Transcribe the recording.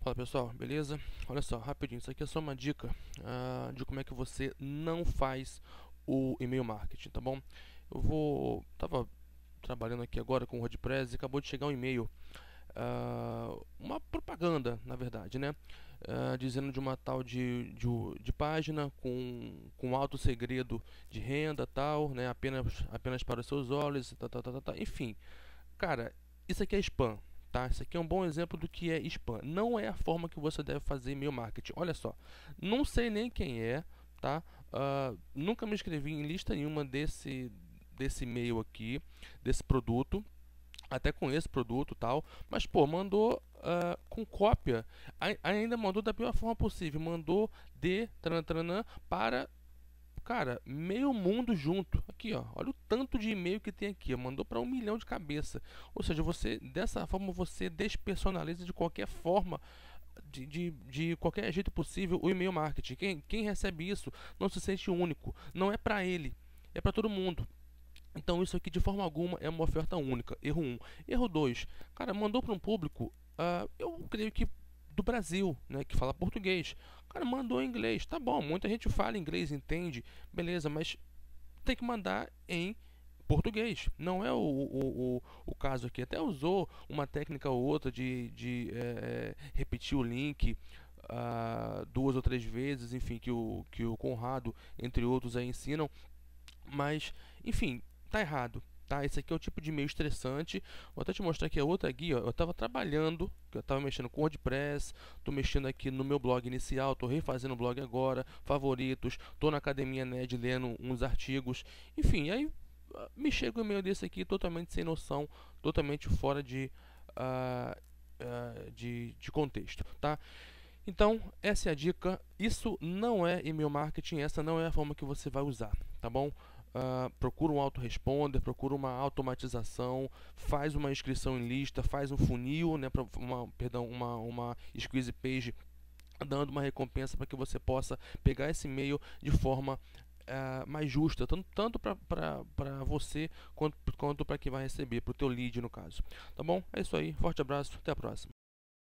Fala pessoal, beleza? Olha só, rapidinho, isso aqui é só uma dica uh, de como é que você não faz o e-mail marketing, tá bom? Eu vou. Tava trabalhando aqui agora com o WordPress e acabou de chegar um e-mail. Uh, uma propaganda, na verdade, né? Uh, dizendo de uma tal de, de, de, página com, com alto segredo de renda tal, né? Apenas, apenas para os seus olhos, tá, tá, tá, tá, tá. enfim. Cara, isso aqui é spam, Tá? Isso aqui é um bom exemplo do que é spam. Não é a forma que você deve fazer e-mail marketing. Olha só, não sei nem quem é, tá? Uh, nunca me inscrevi em lista nenhuma desse desse e-mail aqui, desse produto. Até com esse produto tal, mas pô, mandou uh, com cópia, ainda mandou da pior forma possível, mandou de trananã para Cara, meio mundo junto. Aqui, ó. Olha o tanto de e-mail que tem aqui. Mandou para um milhão de cabeça. Ou seja, você dessa forma você despersonaliza de qualquer forma de, de, de, qualquer jeito possível o e-mail marketing. Quem, quem recebe isso não se sente único. Não é para ele, é para todo mundo. Então isso aqui de forma alguma é uma oferta única. Erro 1. Um. Erro 2. Cara, mandou para um público, uh, eu creio que do Brasil, né, que fala português. Cara, mandou em inglês. Tá bom, muita gente fala inglês, entende, beleza, mas tem que mandar em português. Não é o, o, o, o, caso aqui. Até usou uma técnica ou outra de, de é, é repetir o link uh, duas ou três vezes, enfim, que o, que o Conrado, entre outros, aí ensinam. Mas, enfim, tá errado. Tá? Esse aqui é o tipo de e-mail estressante. Vou até te mostrar aqui a outra guia. Eu estava trabalhando, eu estava mexendo com WordPress, estou mexendo aqui no meu blog inicial, estou refazendo o blog agora, favoritos, estou na Academia Ned lendo uns artigos. Enfim, aí ah, me chega um e-mail desse aqui totalmente sem noção, totalmente fora de, uh, uh, de, de contexto. Tá? Então, essa é a dica. Isso não é e-mail marketing, essa não é a forma que você vai usar, tá bom? Uh, procura um autoresponder, procura uma automatização, faz uma inscrição em lista, faz um funil, né, pra, uma, perdão, uma, uma squeeze page dando uma recompensa para que você possa pegar esse e-mail de forma uh, mais justa, tanto, tanto para você quanto, quanto para quem vai receber, para o teu lead no caso. Tá bom? É isso aí, forte abraço, até a próxima.